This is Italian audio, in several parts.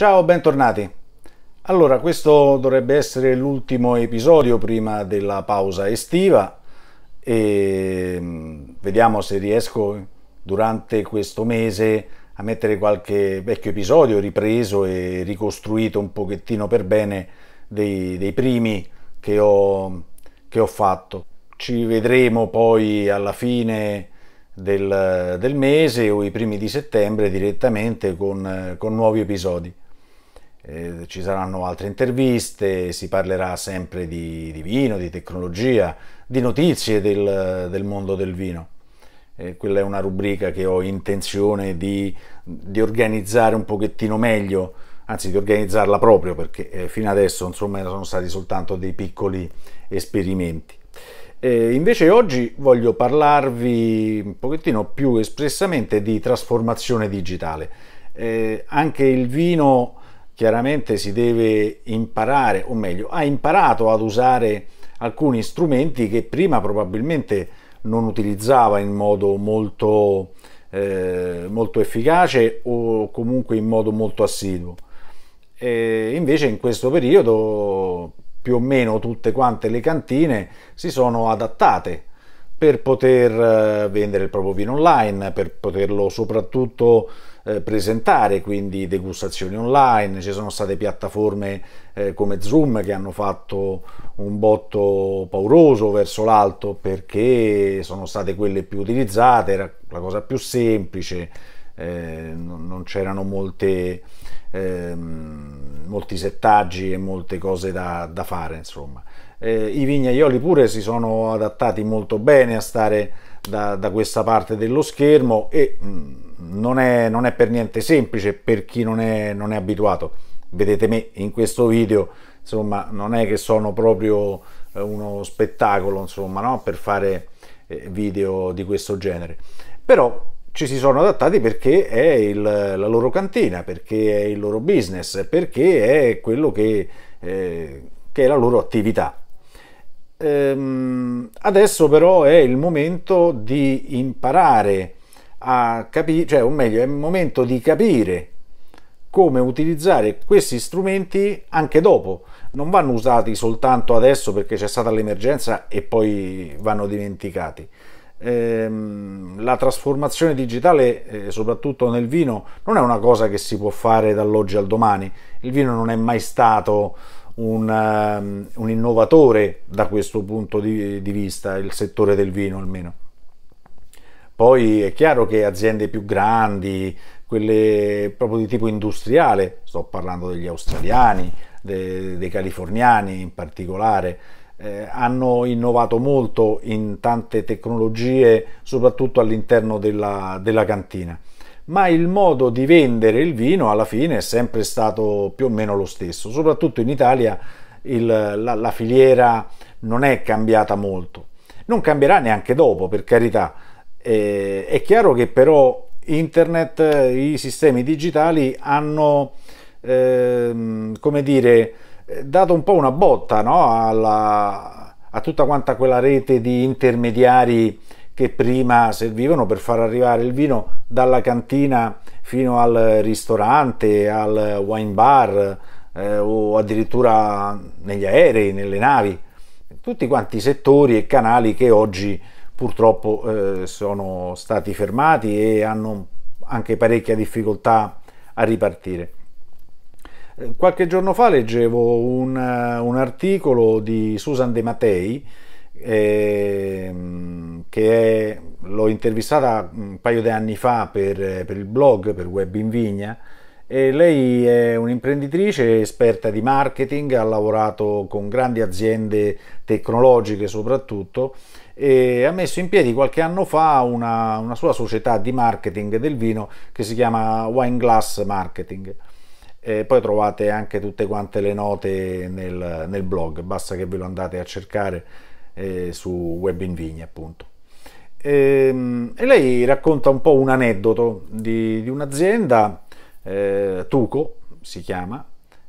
Ciao, bentornati. Allora, questo dovrebbe essere l'ultimo episodio prima della pausa estiva e mm, vediamo se riesco durante questo mese a mettere qualche vecchio episodio ripreso e ricostruito un pochettino per bene dei, dei primi che ho, che ho, fatto. Ci vedremo poi alla fine del, del mese o i primi di settembre direttamente con, con nuovi episodi eh, ci saranno altre interviste, si parlerà sempre di, di vino, di tecnologia, di notizie del, del mondo del vino. Eh, quella è una rubrica che ho intenzione di, di, organizzare un pochettino meglio, anzi di organizzarla proprio perché eh, fino adesso insomma sono stati soltanto dei piccoli esperimenti. Eh, invece oggi voglio parlarvi un pochettino più espressamente di trasformazione digitale. Eh, anche il vino chiaramente si deve imparare, o meglio, ha imparato ad usare alcuni strumenti che prima probabilmente non utilizzava in modo molto, eh, molto efficace o comunque in modo molto assiduo. E invece in questo periodo più o meno tutte quante le cantine si sono adattate per poter eh, vendere il proprio vino online, per poterlo soprattutto eh, presentare, quindi degustazioni online, ci sono state piattaforme eh, come Zoom che hanno fatto un botto pauroso verso l'alto perché sono state quelle più utilizzate, era la cosa più semplice, eh, non c'erano molte, ehm, molti settaggi e molte cose da, da fare, insomma. Eh, I vignaioli pure si sono adattati molto bene a stare da, da questa parte dello schermo e... Mh, mm, non è, non è, per niente semplice per chi non è, non è abituato. Vedete me in questo video, insomma, non è che sono proprio eh, uno spettacolo, insomma, no? per fare eh, video di questo genere. Però ci si sono adattati perché è il, la loro cantina, perché è il loro business, perché è quello che, eh, che è la loro attività. Ehm, adesso però è il momento di imparare a capire, cioè, o meglio, è il momento di capire come utilizzare questi strumenti anche dopo. Non vanno usati soltanto adesso perché c'è stata l'emergenza e poi vanno dimenticati. Ehm, la trasformazione digitale, eh, soprattutto nel vino, non è una cosa che si può fare dall'oggi al domani. Il vino non è mai stato un, um, un innovatore da questo punto di, di vista, il settore del vino almeno. Poi è chiaro che aziende più grandi, quelle proprio di tipo industriale, sto parlando degli australiani, de, dei californiani in particolare, eh, hanno innovato molto in tante tecnologie, soprattutto all'interno della, della cantina. Ma il modo di vendere il vino alla fine è sempre stato più o meno lo stesso, soprattutto in Italia il, la, la filiera non è cambiata molto. Non cambierà neanche dopo, per carità eh, è chiaro che però internet, i sistemi digitali hanno, ehm, come dire, dato un po' una botta no? Alla, a tutta quanta quella rete di intermediari che prima servivano per far arrivare il vino dalla cantina fino al ristorante, al wine bar eh, o addirittura negli aerei, nelle navi, tutti quanti settori e canali che oggi purtroppo eh, sono stati fermati e hanno anche parecchia difficoltà a ripartire. Eh, qualche giorno fa leggevo un, eh, un articolo di Susan De Mattei, eh, che è, l'ho intervistata un paio di anni fa per, eh, per il blog, per Web in Vigna, e lei è un'imprenditrice esperta di marketing, ha lavorato con grandi aziende tecnologiche soprattutto e ha messo in piedi qualche anno fa una, una sua società di marketing del vino che si chiama Wine Glass Marketing. E poi trovate anche tutte quante le note nel, nel blog, basta che ve lo andate a cercare eh, su Web in Vigna appunto. E, ehm, e, lei racconta un po' un aneddoto di, di un'azienda eh, Tuco si chiama,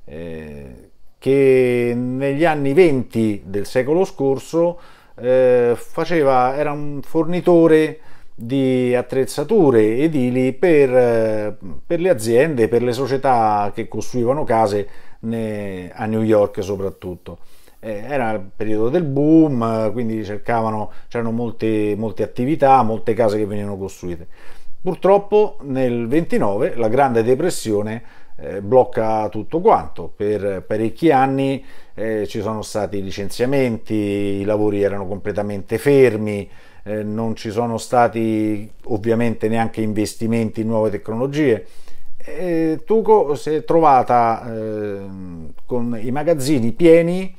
eh, che negli anni 20 del secolo scorso eh, faceva, era un fornitore di attrezzature edili per, eh, per, le aziende, per le società che costruivano case ne, a New York soprattutto. Eh, era il periodo del boom, quindi c'erano molte, molte attività, molte case che venivano costruite Purtroppo nel 29 la Grande Depressione eh, blocca tutto quanto, per parecchi anni eh, ci sono stati licenziamenti, i lavori erano completamente fermi, eh, non ci sono stati ovviamente neanche investimenti in nuove tecnologie. E Tuco si è trovata ehm, con i magazzini pieni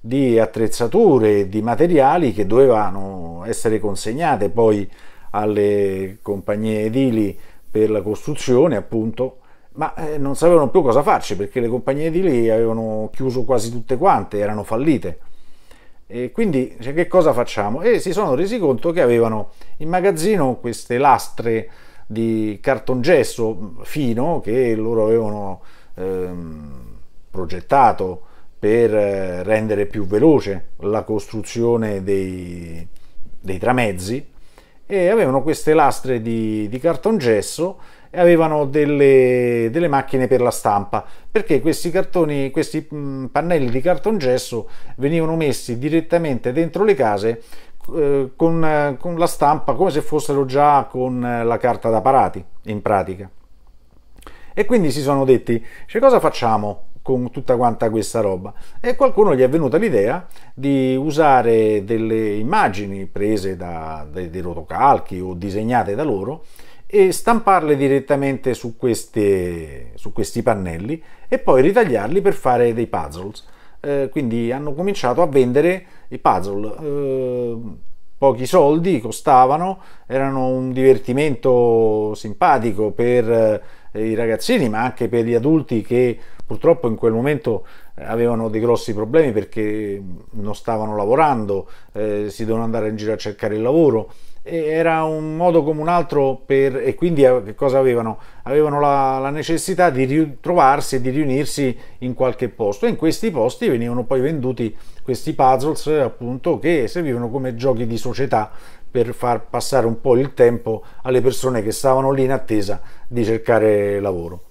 di attrezzature, di materiali che dovevano essere consegnate poi alle compagnie edili per la costruzione, appunto, ma eh, non sapevano più cosa farci perché le compagnie edili avevano chiuso quasi tutte quante, erano fallite. E quindi cioè, che cosa facciamo? E si sono resi conto che avevano in magazzino queste lastre di cartongesso mm, fino che loro avevano ehm, progettato per eh, rendere più veloce la costruzione dei, dei tramezzi e avevano queste lastre di, di cartongesso e avevano delle, delle, macchine per la stampa perché questi cartoni questi mm, pannelli di cartongesso venivano messi direttamente dentro le case eh, con, con la stampa come se fossero già con la carta da parati in pratica e quindi si sono detti cioè cosa facciamo con tutta quanta questa roba e qualcuno gli è venuta l'idea di usare delle immagini prese da dei, dei rotocalchi o disegnate da loro e stamparle direttamente su, queste, su questi pannelli e poi ritagliarli per fare dei puzzles. Eh, quindi hanno cominciato a vendere i puzzle. Eh, pochi soldi costavano, erano un divertimento simpatico per eh, i ragazzini, ma anche per gli adulti che purtroppo in quel momento eh, avevano dei grossi problemi perché non stavano lavorando, eh, si dovevano andare in giro a cercare il lavoro. E era un modo come un altro per, e quindi eh, che cosa avevano? Avevano la, la necessità di ritrovarsi e di riunirsi in qualche posto e in questi posti venivano poi venduti questi puzzles appunto che servivano come giochi di società per far passare un po' il tempo alle persone che stavano lì in attesa di cercare lavoro.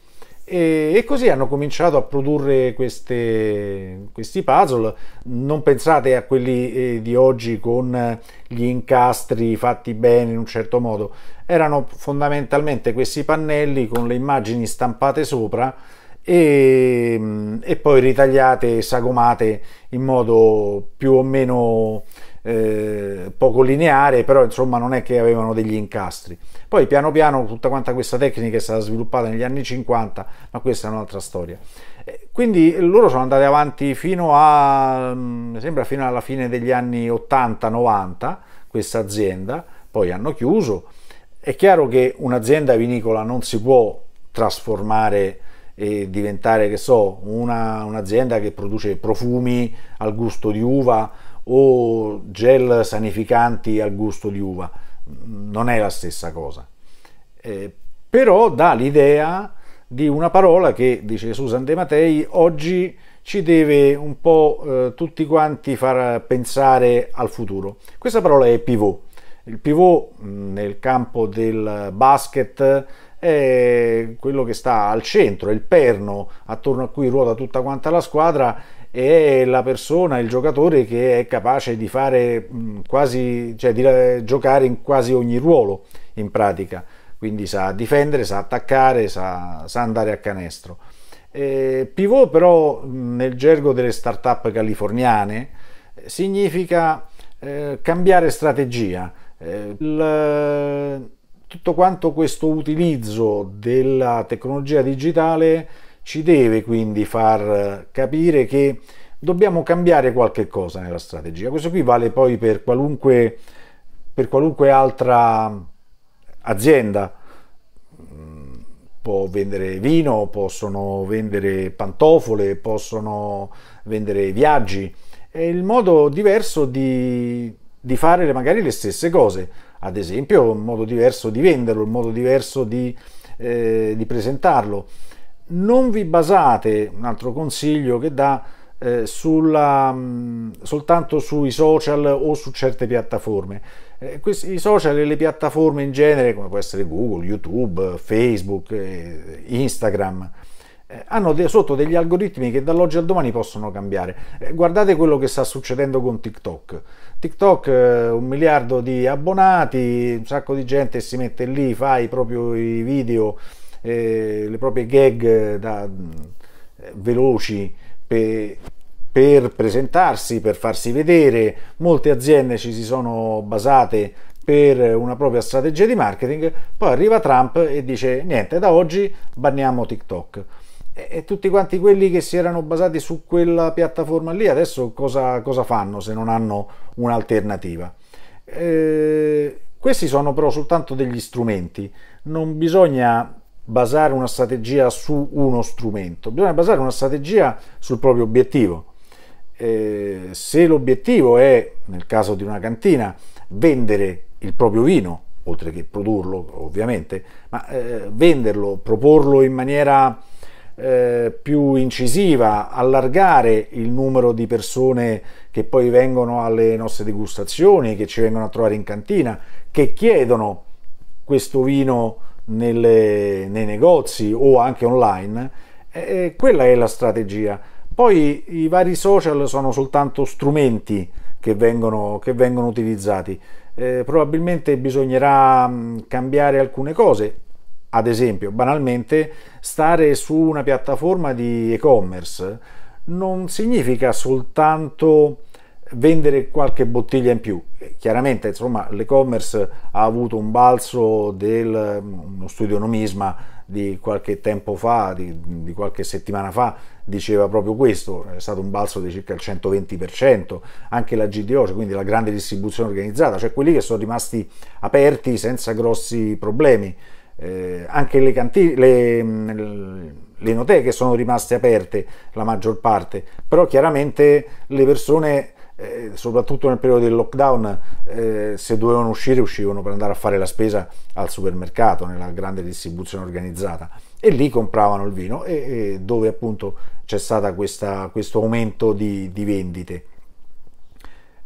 E, e così hanno cominciato a produrre queste, questi puzzle. Non pensate a quelli eh, di oggi con gli incastri fatti bene in un certo modo, erano fondamentalmente questi pannelli con le immagini stampate sopra e, e poi ritagliate sagomate in modo più o meno eh, poco lineare, però insomma non è che avevano degli incastri. Poi piano piano tutta questa tecnica è stata sviluppata negli anni 50, ma questa è un'altra storia. Eh, quindi loro sono andati avanti fino a, mm, mi sembra fino alla fine degli anni 80-90, questa azienda, poi hanno chiuso. È chiaro che un'azienda vinicola non si può trasformare e diventare, che so, una, un'azienda che produce profumi al gusto di uva o gel sanificanti al gusto di uva, non è la stessa cosa. Eh, però dà l'idea di una parola che, dice Susan De Mattei, oggi ci deve un po' eh, tutti quanti far pensare al futuro. Questa parola è pivot. Il pivot nel campo del basket è quello che sta al centro, è il perno attorno a cui ruota tutta quanta la squadra è la persona, il giocatore che è capace di fare mm, quasi, cioè di eh, giocare in quasi ogni ruolo in pratica, quindi sa difendere, sa attaccare, sa, sa andare a canestro. Eh, pivot però mm, nel gergo delle start-up californiane significa eh, cambiare strategia. Eh, il, tutto quanto questo utilizzo della tecnologia digitale ci deve quindi far capire che dobbiamo cambiare qualche cosa nella strategia. Questo qui vale poi per qualunque, per qualunque altra azienda. Può vendere vino, possono vendere pantofole, possono vendere viaggi. È il modo diverso di, di fare magari le stesse cose. Ad esempio, un modo diverso di venderlo, un modo diverso di, eh, di presentarlo non vi basate, un altro consiglio che dà, eh, sulla, mh, mm, soltanto sui social o su certe piattaforme. Eh, questi, I social e le piattaforme in genere, come può essere Google, YouTube, Facebook, eh, Instagram, eh, hanno sotto degli algoritmi che dall'oggi al domani possono cambiare. Eh, guardate quello che sta succedendo con TikTok. TikTok, eh, un miliardo di abbonati, un sacco di gente si mette lì, fa i propri video eh, le proprie gag eh, da, eh, veloci per, per presentarsi, per farsi vedere. Molte aziende ci si sono basate per una propria strategia di marketing, poi arriva Trump e dice niente, da oggi banniamo TikTok. E, e tutti quanti quelli che si erano basati su quella piattaforma lì adesso cosa, cosa fanno se non hanno un'alternativa? Eh, questi sono però soltanto degli strumenti, non bisogna basare una strategia su uno strumento, bisogna basare una strategia sul proprio obiettivo. Eh, se l'obiettivo è, nel caso di una cantina, vendere il proprio vino, oltre che produrlo ovviamente, ma eh, venderlo, proporlo in maniera eh, più incisiva, allargare il numero di persone che poi vengono alle nostre degustazioni, che ci vengono a trovare in cantina, che chiedono questo vino nelle, nei negozi o anche online, eh, quella è la strategia. Poi i vari social sono soltanto strumenti che vengono, che vengono utilizzati. Eh, probabilmente bisognerà mm, cambiare alcune cose, ad esempio, banalmente, stare su una piattaforma di e-commerce non significa soltanto vendere qualche bottiglia in più. Eh, chiaramente, insomma, l'e-commerce ha avuto un balzo del mm, uno studio nomisma di qualche tempo fa, di, di, qualche settimana fa, diceva proprio questo, è stato un balzo di circa il 120%, anche la GDO, cioè quindi la grande distribuzione organizzata, cioè quelli che sono rimasti aperti senza grossi problemi. Eh, anche le, canti- le, mm, le enoteche sono rimaste aperte la maggior parte, però chiaramente le persone eh, soprattutto nel periodo del lockdown, eh, se dovevano uscire, uscivano per andare a fare la spesa al supermercato, nella grande distribuzione organizzata, e lì compravano il vino, e, e dove appunto c'è stato questo aumento di, di vendite.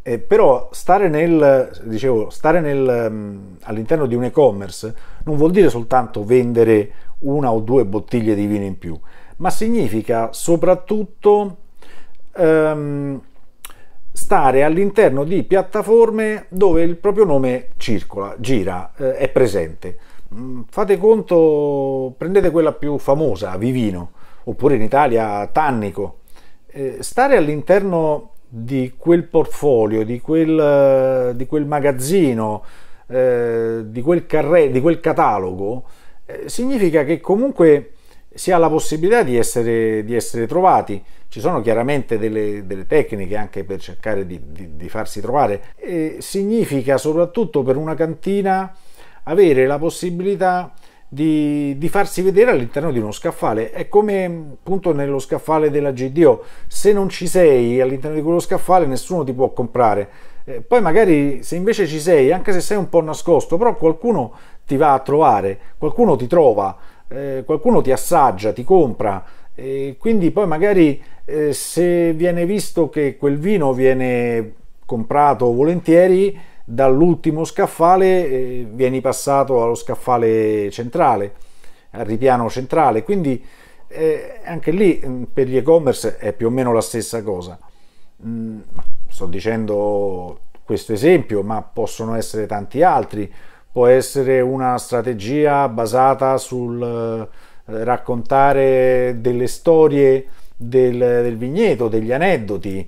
Eh, però stare, nel, dicevo, stare nel, mm, all'interno di un e-commerce non vuol dire soltanto vendere una o due bottiglie di vino in più, ma significa soprattutto um, stare all'interno di piattaforme dove il proprio nome circola, gira, eh, è presente. Mm, fate conto, prendete quella più famosa, Vivino, oppure in Italia Tannico. Eh, stare all'interno di quel portfolio, di quel, eh, di quel magazzino, di, quel carre- di quel catalogo, significa che comunque si ha la possibilità di essere, di essere trovati. Ci sono chiaramente delle, delle tecniche anche per cercare di, di, di farsi trovare. E significa soprattutto per una cantina avere la possibilità di, di, farsi vedere all'interno di uno scaffale. È come appunto nello scaffale della GDO. Se non ci sei all'interno di quello scaffale, nessuno ti può comprare. Eh, poi magari se invece ci sei, anche se sei un po' nascosto, però qualcuno ti va a trovare, qualcuno ti trova eh, qualcuno ti assaggia, ti compra, e quindi poi magari eh, se viene visto che quel vino viene comprato volentieri dall'ultimo scaffale, eh, vieni passato allo scaffale centrale, al ripiano centrale, quindi eh, anche lì mm, per gli e-commerce è più o meno la stessa cosa. Mm, sto dicendo questo esempio, ma possono essere tanti altri può essere una strategia basata sul eh, raccontare delle storie del, del vigneto, degli aneddoti.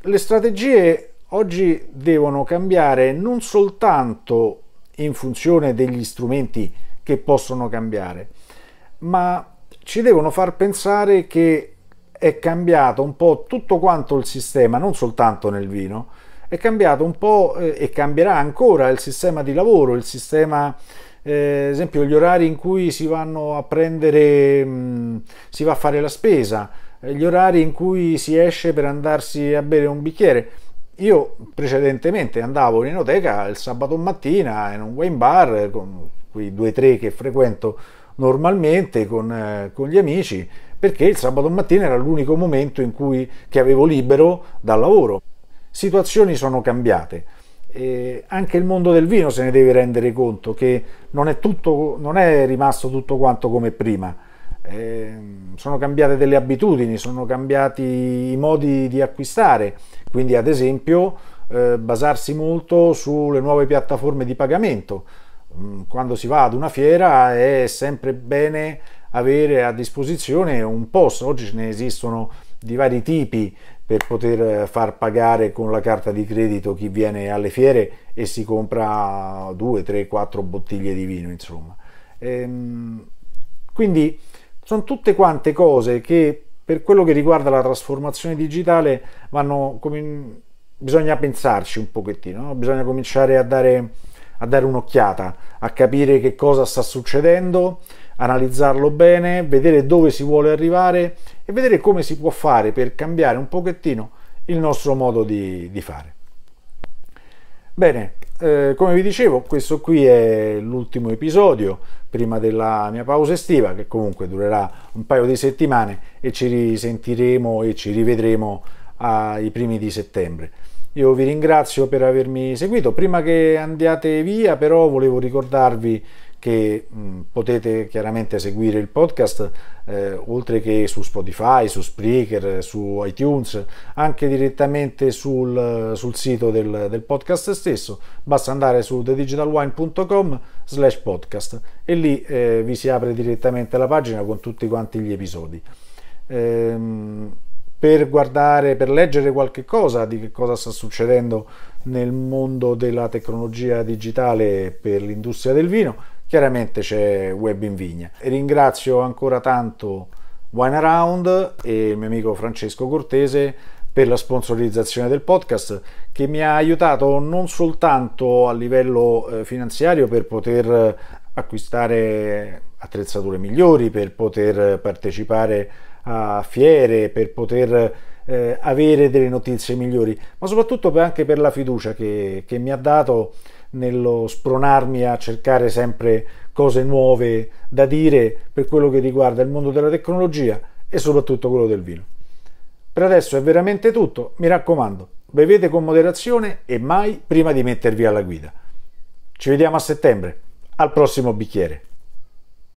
Le strategie oggi devono cambiare non soltanto in funzione degli strumenti che possono cambiare, ma ci devono far pensare che è cambiato un po' tutto quanto il sistema, non soltanto nel vino, è cambiato un po' eh, e cambierà ancora il sistema di lavoro, il sistema, eh, ad eh, esempio, gli orari in cui si vanno a prendere, mh, mm, si va a fare la spesa, eh, gli orari in cui si esce per andarsi a bere un bicchiere. Io precedentemente andavo in enoteca il sabato mattina in un wine bar con quei due o tre che frequento normalmente con, eh, con, gli amici perché il sabato mattina era l'unico momento in cui che avevo libero dal lavoro situazioni sono cambiate. E anche il mondo del vino se ne deve rendere conto che non è, tutto, non è rimasto tutto quanto come prima. Eh, sono cambiate delle abitudini, sono cambiati i modi di acquistare, quindi ad esempio eh, basarsi molto sulle nuove piattaforme di pagamento. Mm, quando si va ad una fiera è sempre bene avere a disposizione un POS, oggi ce ne esistono di vari tipi, per poter far pagare con la carta di credito chi viene alle fiere e si compra 2, 3, 4 bottiglie di vino, insomma. Ehm, quindi sono tutte quante cose che per quello che riguarda la trasformazione digitale vanno, come, bisogna pensarci un pochettino, no? bisogna cominciare a dare, a dare un'occhiata, a capire che cosa sta succedendo, analizzarlo bene, vedere dove si vuole arrivare e vedere come si può fare per cambiare un pochettino il nostro modo di, di fare. Bene, eh, come vi dicevo, questo qui è l'ultimo episodio prima della mia pausa estiva, che comunque durerà un paio di settimane e ci risentiremo e ci rivedremo ai primi di settembre. Io vi ringrazio per avermi seguito. Prima che andiate via, però, volevo ricordarvi che mh, potete chiaramente seguire il podcast eh, oltre che su Spotify, su Spreaker, su iTunes, anche direttamente sul, sul sito del, del, podcast stesso. Basta andare su thedigitalwine.com slash podcast e lì eh, vi si apre direttamente la pagina con tutti quanti gli episodi. Ehm, per guardare, per leggere qualche cosa di che cosa sta succedendo nel mondo della tecnologia digitale per l'industria del vino, chiaramente c'è Web in Vigna. E ringrazio ancora tanto Wine Around e il mio amico Francesco Cortese per la sponsorizzazione del podcast che mi ha aiutato non soltanto a livello eh, finanziario per poter eh, acquistare attrezzature migliori, per poter partecipare a fiere, per poter eh, avere delle notizie migliori, ma soprattutto anche per la fiducia che, che mi ha dato nello spronarmi a cercare sempre cose nuove da dire per quello che riguarda il mondo della tecnologia e soprattutto quello del vino. Per adesso è veramente tutto, mi raccomando, bevete con moderazione e mai prima di mettervi alla guida. Ci vediamo a settembre, al prossimo bicchiere.